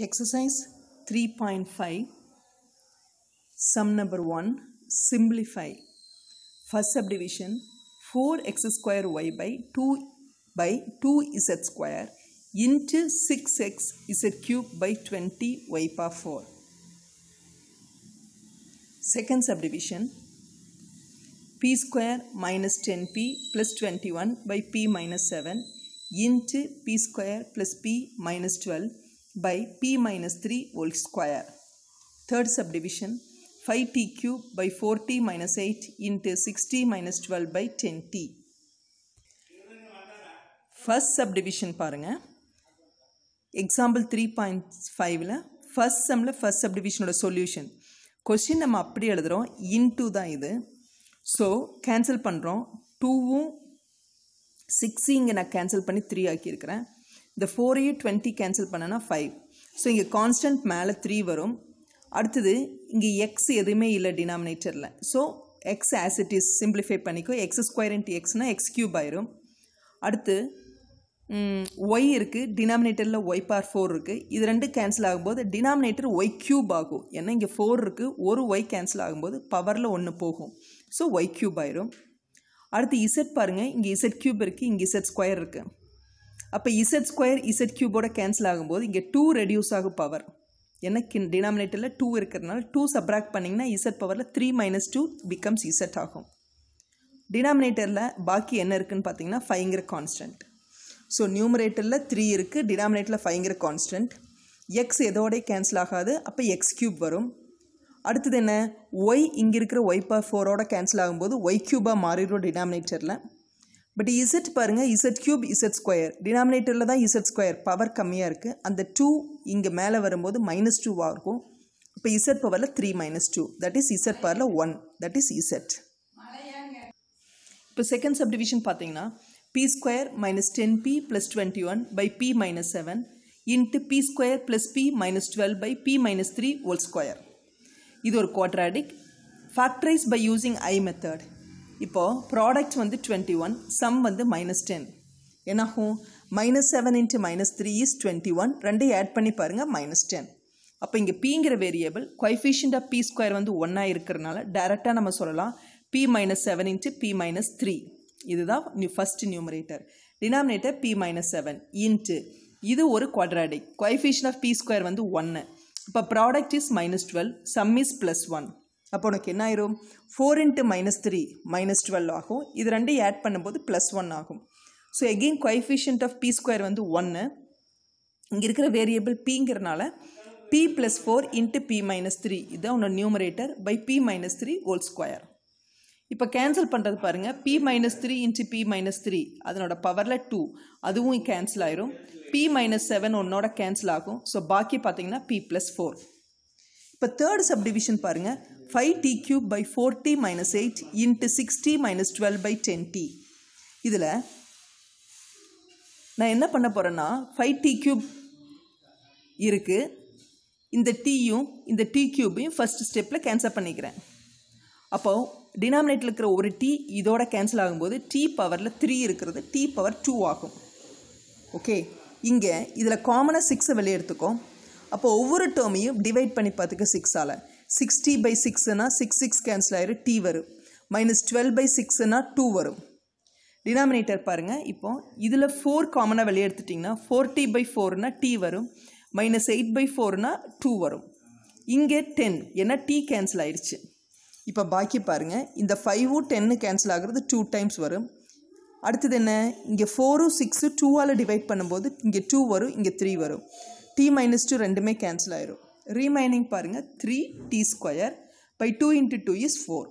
Exercise 3.5 Sum number 1 Simplify First subdivision 4x square y by 2 by 2z square into 6x z cube by 20 y power 4. Second subdivision p square minus 10p plus 21 by p minus 7 into p square plus p minus 12 by by p minus 3 whole square. Third subdivision 5t cube by 4t minus 8 into 6t minus 12 by 10t. First subdivision பாருங்கள் example three point ஃபைவ்ல first சம்மில் first சப்டிவிஷனோட solution question நம்ம அப்படி எழுதுகிறோம் in two தான் இது so cancel பண்ணுறோம் டூவும் சிக்ஸு இங்கே நான் கேன்சல் பண்ணி த்ரீ ஆக்கியிருக்கிறேன் இந்த ஃபோரையே டுவெண்ட்டி கேன்சல் பண்ணனா ஃபைவ் ஸோ இங்கே கான்ஸ்டன்ட் மேலே த்ரீ வரும் அடுத்தது இங்கே எக்ஸ் எதுவுமே இல்லை டினாமினேட்டரில் so X as it is simplify பண்ணிக்கோ எக்ஸ் ஸ்கொயர் இன்ட்டு எக்ஸ்னால் எக்ஸ் க்யூப் ஆயிரும் அடுத்து ஒய் இருக்குது டினாமினேட்டரில் ஒய் பார் ஃபோர் இருக்குது இது ரெண்டு கேன்சல் ஆகும்போது டினாமினேட்டர் ஒய் க்யூப் ஆகும் ஏன்னா இங்கே ஃபோர் இருக்குது ஒரு ஒய் கேன்சல் ஆகும்போது பவரில் ஒன்று போகும் ஸோ ஒய் க்யூப் ஆயிரும் அடுத்து இசட் பாருங்கள் இங்கே இசட் க்யூப் இருக்குது இங்கே இசட் ஸ்கொயர் இருக்குது அப்போ இசட் ஸ்கொயர் இசட் கியூபோட கேன்சல் ஆகும்போது இங்கே டூ ரெடியூஸ் ஆகும் பவர் ஏன்னா டினாமினேட்டரில் டூ இருக்கிறதுனால டூ சப்ராக்ட் பண்ணிங்கன்னா இசட் பவரில் three minus two becomes Z ஆகும் டினாமினேட்டரில் பாக்கி என்ன இருக்குதுன்னு பார்த்தீங்கன்னா ஃபைங்கிற கான்ஸ்டன்ட் ஸோ நியூமரேட்டரில் த்ரீ இருக்குது டினாமினேட்டரில் ஃபைங்கிற கான்ஸ்டன்ட் எக்ஸ் எதோடய கேன்சல் ஆகாது அப்போ எக்ஸ் க்யூப் வரும் அடுத்தது என்ன ஒய் இங்கே இருக்கிற ஒய் பார் ஃபோரோட கேன்சல் ஆகும்போது ஒய் க்யூபாக மாறிடும் டினாமினேட்டரில் பட் இசட் பாருங்கள் இசட் க்யூப் இசட் ஸ்கொயர் டினாமினேட்டரில் தான் இசட் e ஸ்கொயர் பவர் கம்மியாக இருக்குது அந்த டூ இங்கே மேலே வரும்போது மைனஸ் டூவாக இருக்கும் இப்போ இசட் பவரில் three minus two that is Z பவரில் ஒன் தட் இஸ் இசட் இப்போ செகண்ட் சப்டிவிஷன் பார்த்தீங்கன்னா P square minus ten P plus twenty one by P minus seven into P square plus P minus twelve by P minus three whole square இது ஒரு quadratic factorise by using I method இப்போது product வந்து twenty one sum வந்து minus ten என்னாகும் minus seven into minus three is twenty one ரெண்டையும் add பண்ணி பாருங்கள் minus ten அப்போ இங்கே பிங்கிற variable coefficient of P square வந்து ஒன்னாக இருக்கிறனால டேரெக்டாக நம்ம சொல்லலாம் P minus seven into P minus three இதுதான் new first numerator denominator P minus seven into இது ஒரு quadratic coefficient of P square வந்து ஒன்று இப்போ product is minus twelve sum is plus one அப்போ உனக்கு என்ன ஆயிரும் four into minus three minus twelve ஆகும் இது ரெண்டையும் ஆட் பண்ணும்போது ப்ளஸ் ஒன் ஆகும் so again coefficient of P square வந்து ஒன்று இங்கே இருக்கிற வேரியபிள் பிங்கிறனால P plus four into P minus three இதான் உன்னோட numerator by P minus three whole square இப்போ கேன்சல் பண்ணுறது பாருங்கள் P minus three into P minus three அதனோட பவரில் டூ அதுவும் கேன்சல் ஆயிரும் பி மைனஸ் செவன் ஒன்னோட கேன்சல் ஆகும் ஸோ பாக்கி பார்த்தீங்கன்னா பி ப்ளஸ் ஃபோர் இப்போ தேர்ட் சப் டிவிஷன் பாருங்கள் five T cube by four D minus eight into sixty minus twelve by ten T இதில் நான் என்ன பண்ண போகிறேன்னா ஃபைவ் டி க்யூப் இருக்குது இந்த டீயும் இந்த டி க்யூபையும் ஃபஸ்ட் ஸ்டெப்பில் கேன்சல் பண்ணிக்கிறேன் அப்போது டினாமினேட்டில் இருக்கிற ஒரு டீ இதோட கேன்சல் ஆகும்போது டீ பவரில் த்ரீ இருக்கிறது டீ பவர் டூ ஆகும் ஓகே இங்கே இதில் காமனாக சிக்ஸை வெளியே எடுத்துக்கோ அப்போ ஒவ்வொரு டேர்மையும் டிவைட் பண்ணி பார்த்துக்க சிக்ஸால் சிக்ஸ்டி பை சிக்ஸ்னா சிக்ஸ் சிக்ஸ் கேன்சல் ஆகிரு டி வரும் மைனஸ் டுவெல் பை சிக்ஸ்னா டூ வரும் டினாமினேட்டர் பாருங்கள் இப்போ இதில் ஃபோர் காமனாக வெளியே எடுத்துட்டிங்கன்னா ஃபோர் டி பை ஃபோர்னா டி வரும் மைனஸ் எயிட் பை ஃபோர்னா டூ வரும் இங்கே டென் ஏன்னா டி கேன்சல் ஆயிடுச்சு இப்போ பாக்கி பாருங்கள் இந்த ஃபைவும் டென்னு கேன்சல் ஆகிறது டூ டைம்ஸ் வரும் அடுத்தது என்ன இங்கே ஃபோரும் சிக்ஸு டூவால் டிவைட் பண்ணும்போது இங்கே டூ வரும் இங்கே த்ரீ வரும் டி மைனஸ் டூ ரெண்டுமே கேன்சல் ஆயிரும் ரீமைனிங் பாருங்கள் three T square by two into two is four